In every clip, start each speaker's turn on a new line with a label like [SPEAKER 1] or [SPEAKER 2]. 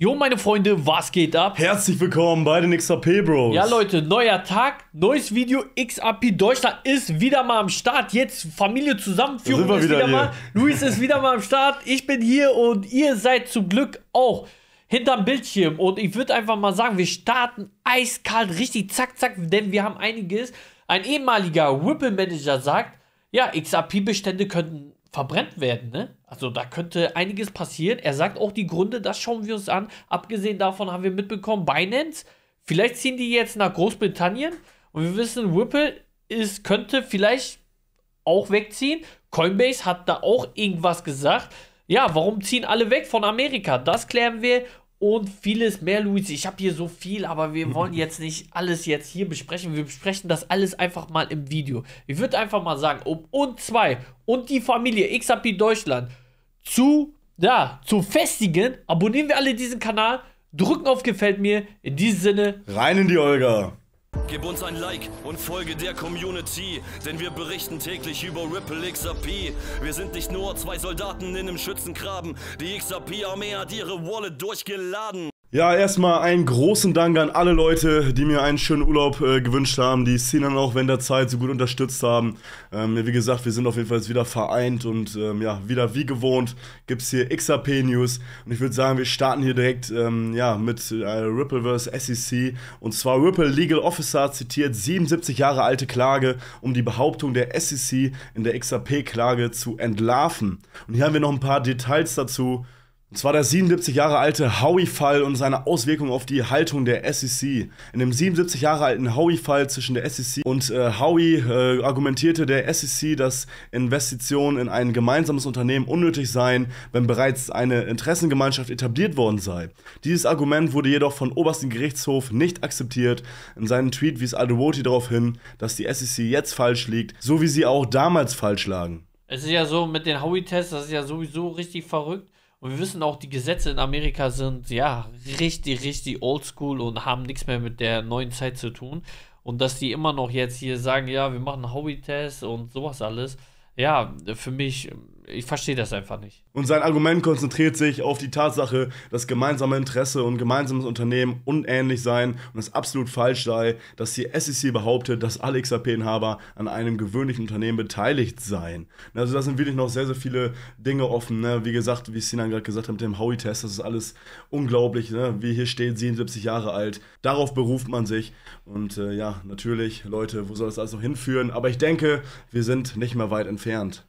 [SPEAKER 1] Jo, meine Freunde, was geht ab? Herzlich
[SPEAKER 2] willkommen bei den XRP Bros. Ja,
[SPEAKER 1] Leute, neuer Tag, neues Video. XRP Deutschland ist wieder mal am Start. Jetzt Familie zusammenführen sind wir wieder wieder mal. Luis ist wieder mal am Start. Ich bin hier und ihr seid zum Glück auch hinterm Bildschirm. Und ich würde einfach mal sagen, wir starten eiskalt, richtig zack, zack, denn wir haben einiges. Ein ehemaliger Whipple Manager sagt, ja, xrp bestände könnten verbrennt werden, ne? Also da könnte einiges passieren. Er sagt auch die Gründe, das schauen wir uns an. Abgesehen davon haben wir mitbekommen, Binance, vielleicht ziehen die jetzt nach Großbritannien und wir wissen, Ripple ist, könnte vielleicht auch wegziehen. Coinbase hat da auch irgendwas gesagt. Ja, warum ziehen alle weg von Amerika? Das klären wir und vieles mehr, Luis. Ich habe hier so viel, aber wir wollen jetzt nicht alles jetzt hier besprechen. Wir besprechen das alles einfach mal im Video. Ich würde einfach mal sagen, um und zwei und die Familie XAP Deutschland zu, ja, zu festigen, abonnieren wir alle diesen Kanal, drücken auf Gefällt mir.
[SPEAKER 2] In diesem Sinne. Rein in die Olga. Gib uns ein Like und folge der Community, denn wir berichten täglich über Ripple XRP. Wir sind nicht nur zwei Soldaten in einem Schützengraben, die XRP-Armee hat ihre Wallet durchgeladen. Ja, erstmal einen großen Dank an alle Leute, die mir einen schönen Urlaub äh, gewünscht haben, die Szenen auch während der Zeit so gut unterstützt haben. Ähm, wie gesagt, wir sind auf jeden Fall wieder vereint und ähm, ja, wieder wie gewohnt gibt es hier XRP News. Und ich würde sagen, wir starten hier direkt ähm, ja, mit äh, Ripple vs. SEC. Und zwar Ripple Legal Officer zitiert 77 Jahre alte Klage, um die Behauptung der SEC in der xrp klage zu entlarven. Und hier haben wir noch ein paar Details dazu. Und zwar der 77 Jahre alte Howie-Fall und seine Auswirkungen auf die Haltung der SEC. In dem 77 Jahre alten Howie-Fall zwischen der SEC und äh, Howie äh, argumentierte der SEC, dass Investitionen in ein gemeinsames Unternehmen unnötig seien, wenn bereits eine Interessengemeinschaft etabliert worden sei. Dieses Argument wurde jedoch von obersten Gerichtshof nicht akzeptiert. In seinem Tweet wies Adewoti darauf hin, dass die SEC jetzt falsch liegt, so wie sie auch damals falsch lagen.
[SPEAKER 1] Es ist ja so mit den Howie-Tests, das ist ja sowieso richtig verrückt und wir wissen auch, die Gesetze in Amerika sind ja richtig, richtig oldschool und haben nichts mehr mit der neuen Zeit zu tun. Und dass die immer noch jetzt hier sagen, ja, wir machen Hobby-Tests und sowas alles. Ja, für mich ähm, ich verstehe das einfach nicht.
[SPEAKER 2] Und sein Argument konzentriert sich auf die Tatsache, dass gemeinsame Interesse und gemeinsames Unternehmen unähnlich seien und es absolut falsch sei, dass die SEC behauptet, dass alle XRP-Inhaber an einem gewöhnlichen Unternehmen beteiligt seien. Also da sind wirklich noch sehr, sehr viele Dinge offen. Ne? Wie gesagt, wie Sinan gerade gesagt hat mit dem Howie-Test, das ist alles unglaublich. Ne? Wie hier steht, 77 Jahre alt. Darauf beruft man sich. Und äh, ja, natürlich, Leute, wo soll das alles noch hinführen? Aber ich denke, wir sind nicht mehr weit entfernt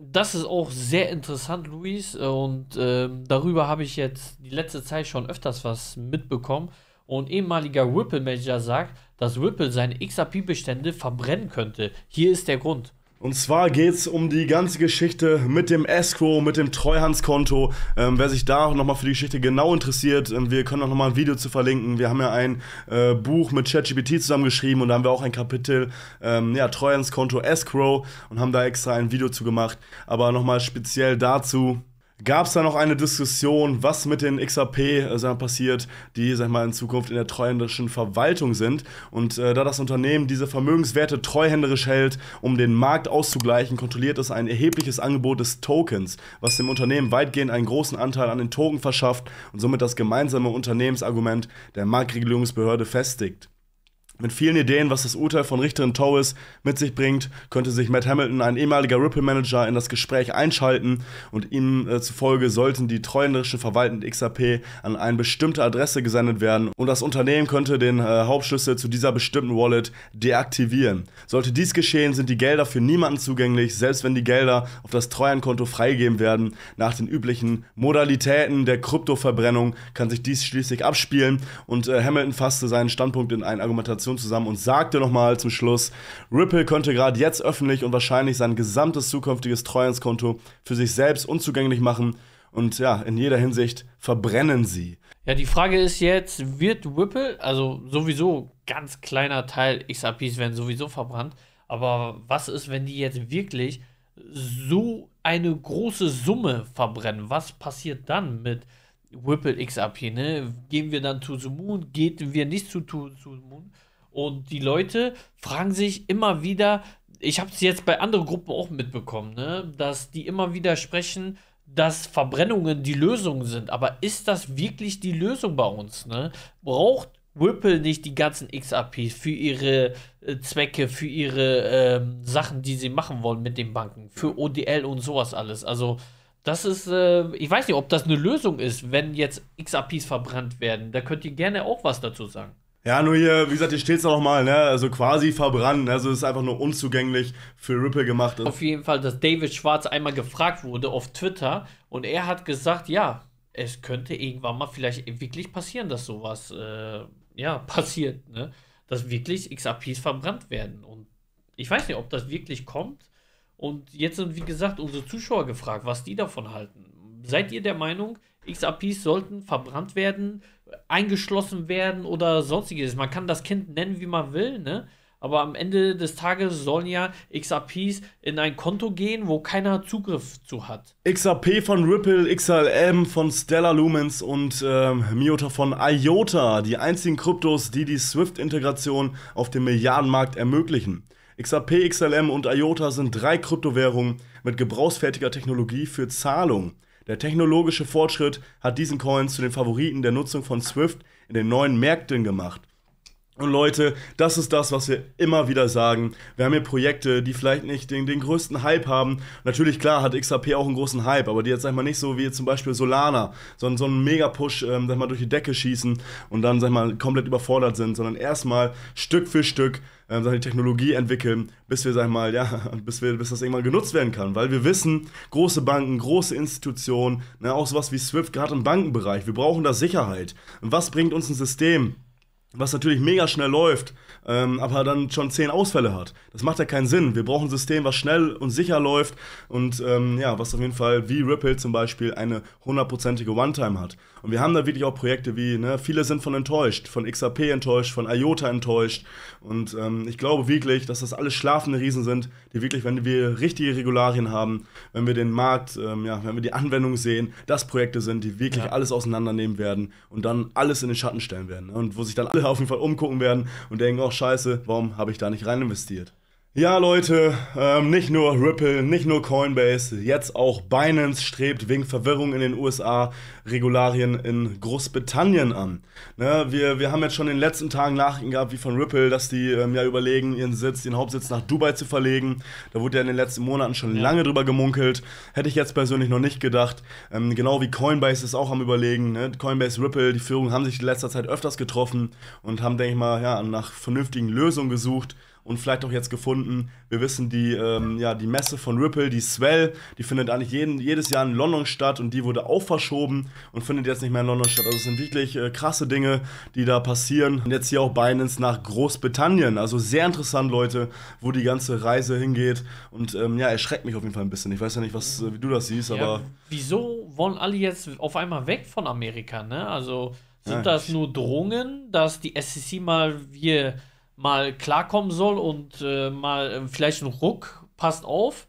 [SPEAKER 1] das ist auch sehr interessant, Luis. Und äh, darüber habe ich jetzt die letzte Zeit schon öfters was mitbekommen. Und ehemaliger Ripple-Manager sagt, dass Ripple seine XRP-Bestände verbrennen könnte. Hier ist der Grund.
[SPEAKER 2] Und zwar geht's um die ganze Geschichte mit dem Escrow, mit dem Treuhandskonto. Ähm, wer sich da nochmal für die Geschichte genau interessiert, ähm, wir können auch nochmal ein Video zu verlinken. Wir haben ja ein äh, Buch mit ChatGPT zusammengeschrieben und da haben wir auch ein Kapitel ähm, ja, Treuhandskonto Escrow und haben da extra ein Video zu gemacht. Aber nochmal speziell dazu gab es da noch eine Diskussion, was mit den XRP äh, passiert, die sag ich mal, in Zukunft in der treuhänderischen Verwaltung sind. Und äh, da das Unternehmen diese Vermögenswerte treuhänderisch hält, um den Markt auszugleichen, kontrolliert es ein erhebliches Angebot des Tokens, was dem Unternehmen weitgehend einen großen Anteil an den Token verschafft und somit das gemeinsame Unternehmensargument der Marktregulierungsbehörde festigt. Mit vielen Ideen, was das Urteil von Richterin Torres mit sich bringt, könnte sich Matt Hamilton, ein ehemaliger Ripple-Manager, in das Gespräch einschalten und ihm äh, zufolge sollten die treuhänderischen Verwalten XRP an eine bestimmte Adresse gesendet werden und das Unternehmen könnte den äh, Hauptschlüssel zu dieser bestimmten Wallet deaktivieren. Sollte dies geschehen, sind die Gelder für niemanden zugänglich, selbst wenn die Gelder auf das Treuhandkonto freigegeben werden. Nach den üblichen Modalitäten der Kryptoverbrennung kann sich dies schließlich abspielen und äh, Hamilton fasste seinen Standpunkt in eine Argumentation Redaktion zusammen und sagte nochmal zum Schluss, Ripple könnte gerade jetzt öffentlich und wahrscheinlich sein gesamtes zukünftiges Treuhandskonto für sich selbst unzugänglich machen und ja, in jeder Hinsicht verbrennen sie.
[SPEAKER 1] Ja, die Frage ist jetzt, wird Ripple, also sowieso ganz kleiner Teil XRPs werden sowieso verbrannt, aber was ist, wenn die jetzt wirklich so eine große Summe verbrennen? Was passiert dann mit Ripple XRP? Ne? Gehen wir dann zu the moon? Gehen wir nicht zu zu the moon? Und die Leute fragen sich immer wieder, ich habe es jetzt bei anderen Gruppen auch mitbekommen, ne? dass die immer wieder sprechen, dass Verbrennungen die Lösung sind. Aber ist das wirklich die Lösung bei uns? Ne? Braucht Ripple nicht die ganzen XRPs für ihre äh, Zwecke, für ihre äh, Sachen, die sie machen wollen mit den Banken, für ODL und sowas alles. Also das ist, äh, ich weiß nicht, ob das eine Lösung ist, wenn jetzt XRPs verbrannt werden. Da könnt ihr gerne auch was dazu sagen.
[SPEAKER 2] Ja, nur hier, wie gesagt, hier steht es nochmal, ne? Also quasi verbrannt. Ne? Also es ist einfach nur unzugänglich für Ripple gemacht. Auf
[SPEAKER 1] jeden Fall, dass David Schwarz einmal gefragt wurde auf Twitter und er hat gesagt, ja, es könnte irgendwann mal vielleicht wirklich passieren, dass sowas äh, ja, passiert, ne? Dass wirklich XRPs verbrannt werden. Und ich weiß nicht, ob das wirklich kommt. Und jetzt sind, wie gesagt, unsere Zuschauer gefragt, was die davon halten. Seid ihr der Meinung, XRPs sollten verbrannt werden, eingeschlossen werden oder sonstiges. Man kann das Kind nennen, wie man will, ne? Aber am Ende des Tages sollen ja XRPs in ein Konto gehen, wo keiner Zugriff zu hat.
[SPEAKER 2] XRP von Ripple, XLM von Stellar Lumens und ähm, Miota von IOTA, die einzigen Kryptos, die die Swift-Integration auf dem Milliardenmarkt ermöglichen. XRP, XLM und IOTA sind drei Kryptowährungen mit gebrauchsfertiger Technologie für Zahlung. Der technologische Fortschritt hat diesen Coin zu den Favoriten der Nutzung von Swift in den neuen Märkten gemacht. Und Leute, das ist das, was wir immer wieder sagen. Wir haben hier Projekte, die vielleicht nicht den, den größten Hype haben. Natürlich, klar, hat XRP auch einen großen Hype, aber die jetzt, sag ich mal, nicht so wie zum Beispiel Solana, sondern so einen Mega-Push, ähm, sag ich mal, durch die Decke schießen und dann, sag ich mal, komplett überfordert sind, sondern erstmal Stück für Stück ähm, die Technologie entwickeln, bis wir, sag ich mal, ja, bis, wir, bis das irgendwann genutzt werden kann. Weil wir wissen, große Banken, große Institutionen, ne, auch sowas wie Swift, gerade im Bankenbereich, wir brauchen da Sicherheit. Und was bringt uns ein System? was natürlich mega schnell läuft, ähm, aber dann schon zehn Ausfälle hat. Das macht ja keinen Sinn. Wir brauchen ein System, was schnell und sicher läuft und ähm, ja, was auf jeden Fall wie Ripple zum Beispiel eine hundertprozentige One-Time hat. Und wir haben da wirklich auch Projekte wie, ne, viele sind von enttäuscht, von XAP enttäuscht, von IOTA enttäuscht. Und ähm, ich glaube wirklich, dass das alles schlafende Riesen sind, die wirklich, wenn wir richtige Regularien haben, wenn wir den Markt, ähm, ja, wenn wir die Anwendung sehen, das Projekte sind, die wirklich ja. alles auseinandernehmen werden und dann alles in den Schatten stellen werden. Ne, und wo sich dann alle auf jeden Fall umgucken werden und denken, oh scheiße, warum habe ich da nicht rein investiert? Ja, Leute, ähm, nicht nur Ripple, nicht nur Coinbase, jetzt auch Binance strebt wegen Verwirrung in den USA Regularien in Großbritannien an. Ne, wir, wir haben jetzt schon in den letzten Tagen Nachrichten gehabt, wie von Ripple, dass die ähm, ja überlegen, ihren Sitz, ihren Hauptsitz nach Dubai zu verlegen. Da wurde ja in den letzten Monaten schon ja. lange drüber gemunkelt. Hätte ich jetzt persönlich noch nicht gedacht. Ähm, genau wie Coinbase ist auch am Überlegen. Ne? Coinbase, Ripple, die Führung haben sich in letzter Zeit öfters getroffen und haben, denke ich mal, ja, nach vernünftigen Lösungen gesucht und vielleicht auch jetzt gefunden. Wir wissen, die, ähm, ja, die Messe von Ripple, die Swell, die findet eigentlich jeden, jedes Jahr in London statt und die wurde auch verschoben und findet jetzt nicht mehr in London statt. Also es sind wirklich äh, krasse Dinge, die da passieren. Und jetzt hier auch Binance nach Großbritannien. Also sehr interessant, Leute, wo die ganze Reise hingeht. Und ähm, ja, erschreckt mich auf jeden Fall ein bisschen. Ich weiß ja nicht, was, äh, wie du das siehst, ja, aber.
[SPEAKER 1] Wieso wollen alle jetzt auf einmal weg von Amerika, ne? Also. Sind das nur Drohungen, dass die SEC mal wir mal klarkommen soll und äh, mal äh, vielleicht einen Ruck, passt auf,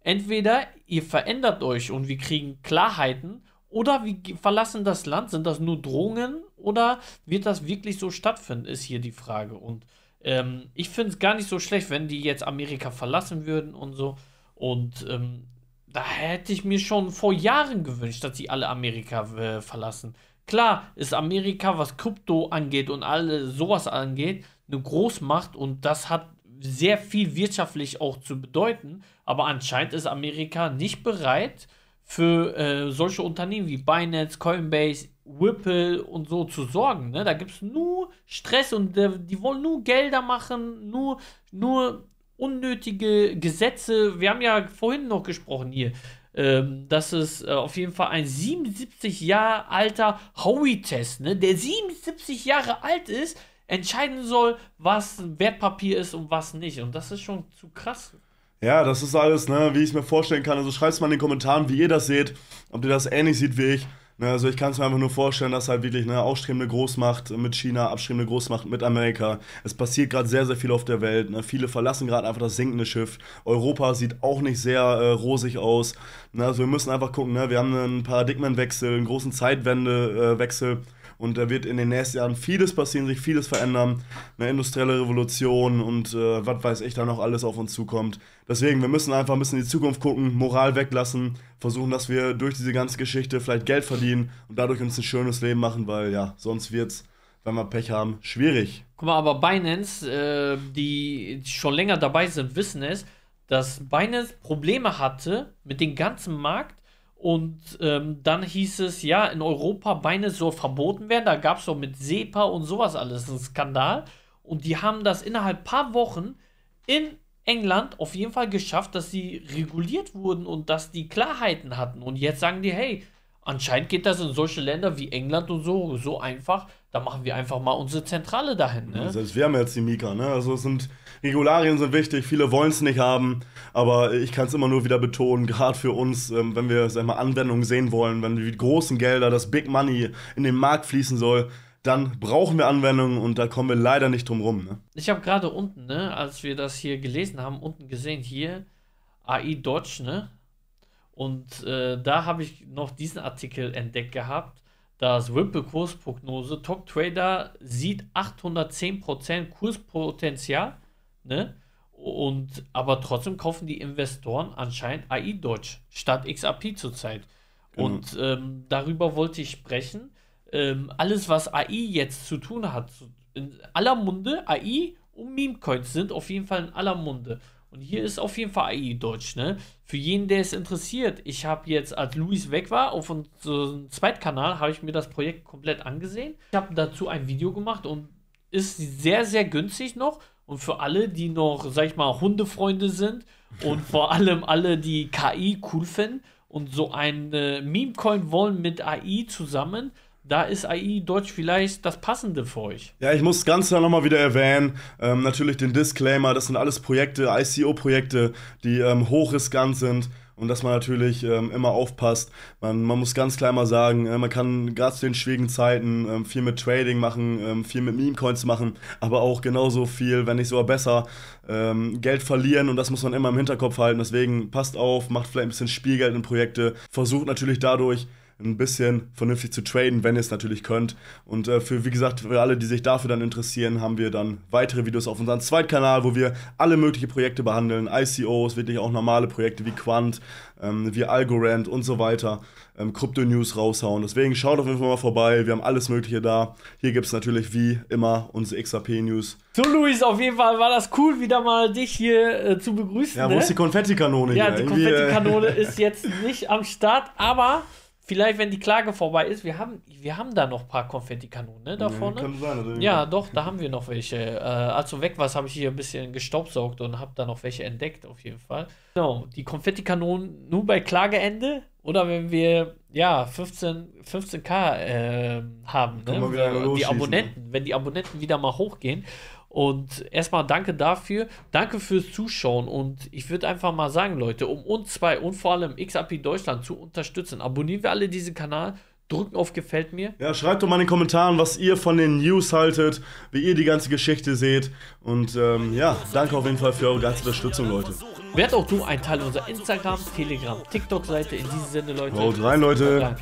[SPEAKER 1] entweder ihr verändert euch und wir kriegen Klarheiten oder wir verlassen das Land. Sind das nur Drohungen oder wird das wirklich so stattfinden, ist hier die Frage. Und ähm, ich finde es gar nicht so schlecht, wenn die jetzt Amerika verlassen würden und so. Und ähm, da hätte ich mir schon vor Jahren gewünscht, dass sie alle Amerika äh, verlassen. Klar ist Amerika, was Krypto angeht und alle sowas angeht, eine Großmacht und das hat sehr viel wirtschaftlich auch zu bedeuten. Aber anscheinend ist Amerika nicht bereit, für äh, solche Unternehmen wie Binance, Coinbase, Whipple und so zu sorgen. Ne? Da gibt es nur Stress und äh, die wollen nur Gelder machen, nur, nur unnötige Gesetze. Wir haben ja vorhin noch gesprochen hier, ähm, dass es äh, auf jeden Fall ein 77 Jahre alter Howie-Test, ne? der 77 Jahre alt ist, entscheiden soll, was ein Wertpapier ist und was nicht. Und das ist schon zu krass.
[SPEAKER 2] Ja, das ist alles, ne, wie ich es mir vorstellen kann. Also schreibt es mal in den Kommentaren, wie ihr das seht, ob ihr das ähnlich seht wie ich. Ne, also ich kann es mir einfach nur vorstellen, dass halt wirklich eine ausstrebende Großmacht mit China, abstrebende Großmacht mit Amerika. Es passiert gerade sehr, sehr viel auf der Welt. Ne? Viele verlassen gerade einfach das sinkende Schiff. Europa sieht auch nicht sehr äh, rosig aus. Ne? Also wir müssen einfach gucken, ne? wir haben einen Paradigmenwechsel, einen großen Zeitwendewechsel. Äh, und da wird in den nächsten Jahren vieles passieren, sich vieles verändern. Eine industrielle Revolution und äh, was weiß ich da noch alles auf uns zukommt. Deswegen, wir müssen einfach ein bisschen in die Zukunft gucken, Moral weglassen, versuchen, dass wir durch diese ganze Geschichte vielleicht Geld verdienen und dadurch uns ein schönes Leben machen, weil ja, sonst wird's wenn wir Pech haben, schwierig.
[SPEAKER 1] Guck mal, aber Binance, äh, die schon länger dabei sind, wissen es, dass Binance Probleme hatte mit dem ganzen Markt, und ähm, dann hieß es, ja, in Europa Beine soll verboten werden. Da gab es doch mit SEPA und sowas alles einen Skandal. Und die haben das innerhalb paar Wochen in England auf jeden Fall geschafft, dass sie reguliert wurden und dass die Klarheiten hatten. Und jetzt sagen die, hey, anscheinend geht das in solche Länder wie England und so so einfach, dann machen wir einfach mal unsere Zentrale dahin. Ne? selbst
[SPEAKER 2] wir haben jetzt die Mika, ne? Also es sind Regularien sind wichtig, viele wollen es nicht haben, aber ich kann es immer nur wieder betonen, gerade für uns, ähm, wenn wir sag mal, Anwendungen sehen wollen, wenn die großen Gelder, das Big Money in den Markt fließen soll, dann brauchen wir Anwendungen und da kommen wir leider nicht drum rum. Ne?
[SPEAKER 1] Ich habe gerade unten, ne, als wir das hier gelesen haben, unten gesehen, hier AI Deutsch, ne? Und äh, da habe ich noch diesen Artikel entdeckt gehabt das Ripple-Kursprognose, Top Trader sieht 810% Kurspotenzial, ne? Und aber trotzdem kaufen die Investoren anscheinend AI Deutsch statt XRP zurzeit. Genau. Und ähm, darüber wollte ich sprechen. Ähm, alles, was AI jetzt zu tun hat, in aller Munde, AI und Meme-Coins sind auf jeden Fall in aller Munde. Und hier ist auf jeden Fall AI Deutsch, ne? Für jeden, der es interessiert, ich habe jetzt, als Luis weg war, auf unserem Zweitkanal, habe ich mir das Projekt komplett angesehen. Ich habe dazu ein Video gemacht und ist sehr, sehr günstig noch. Und für alle, die noch, sag ich mal, Hundefreunde sind und vor allem alle, die KI cool finden und so ein äh, Meme-Coin wollen mit AI zusammen, da ist AI Deutsch vielleicht das Passende für euch.
[SPEAKER 2] Ja, ich muss das Ganze nochmal wieder erwähnen. Ähm, natürlich den Disclaimer, das sind alles Projekte, ICO-Projekte, die ähm, hochriskant sind und dass man natürlich ähm, immer aufpasst. Man, man muss ganz klar mal sagen, äh, man kann gerade zu den schwierigen Zeiten ähm, viel mit Trading machen, ähm, viel mit Meme-Coins machen, aber auch genauso viel, wenn nicht sogar besser, ähm, Geld verlieren und das muss man immer im Hinterkopf halten. Deswegen passt auf, macht vielleicht ein bisschen Spielgeld in Projekte, versucht natürlich dadurch ein bisschen vernünftig zu traden, wenn ihr es natürlich könnt. Und äh, für, wie gesagt, für alle, die sich dafür dann interessieren, haben wir dann weitere Videos auf unserem Zweitkanal, wo wir alle möglichen Projekte behandeln, ICOs, wirklich auch normale Projekte wie Quant, ähm, wie Algorand und so weiter, ähm, news raushauen. Deswegen schaut auf jeden Fall mal vorbei, wir haben alles Mögliche da. Hier gibt es natürlich wie immer unsere XRP-News.
[SPEAKER 1] So, Luis, auf jeden Fall war das cool, wieder mal dich hier äh, zu begrüßen. Ja, wo ne? ist die Konfettikanone
[SPEAKER 2] ja, hier? Ja, die äh, Konfettikanone ist
[SPEAKER 1] jetzt nicht am Start, aber Vielleicht, wenn die Klage vorbei ist, wir haben, wir haben da noch ein paar Konfettikanonen ne, da mhm, vorne. Kann sein, oder also ja, doch, da haben wir noch welche. Äh, also weg was habe ich hier ein bisschen gestaubsaugt und habe da noch welche entdeckt, auf jeden Fall. Genau, die Konfettikanonen nur bei Klageende oder wenn wir, ja, 15, 15k äh, haben, ne? die ne? Abonnenten, wenn die Abonnenten wieder mal hochgehen und erstmal danke dafür. Danke fürs Zuschauen. Und ich würde einfach mal sagen, Leute, um uns zwei und vor allem XAP Deutschland zu unterstützen, abonnieren wir alle diesen Kanal drücken auf Gefällt mir.
[SPEAKER 2] Ja, schreibt doch mal in den Kommentaren, was ihr von den News haltet, wie ihr die ganze Geschichte seht. Und ähm, ja, danke auf jeden Fall für eure ganze Unterstützung, Leute.
[SPEAKER 1] Werd auch du ein Teil unserer Instagram, Telegram, TikTok-Seite in diesem Sinne, Leute. Haut rein, Leute.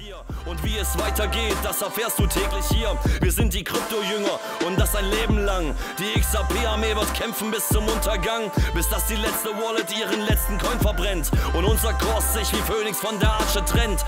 [SPEAKER 1] Und wie es weitergeht, das erfährst du täglich hier. Wir sind die Krypto-Jünger und das ein Leben lang. Die XAP-Armee wird kämpfen bis zum
[SPEAKER 2] Untergang, bis dass die letzte Wallet ihren letzten Coin verbrennt und unser Kurs sich wie Phoenix von der Arche trennt.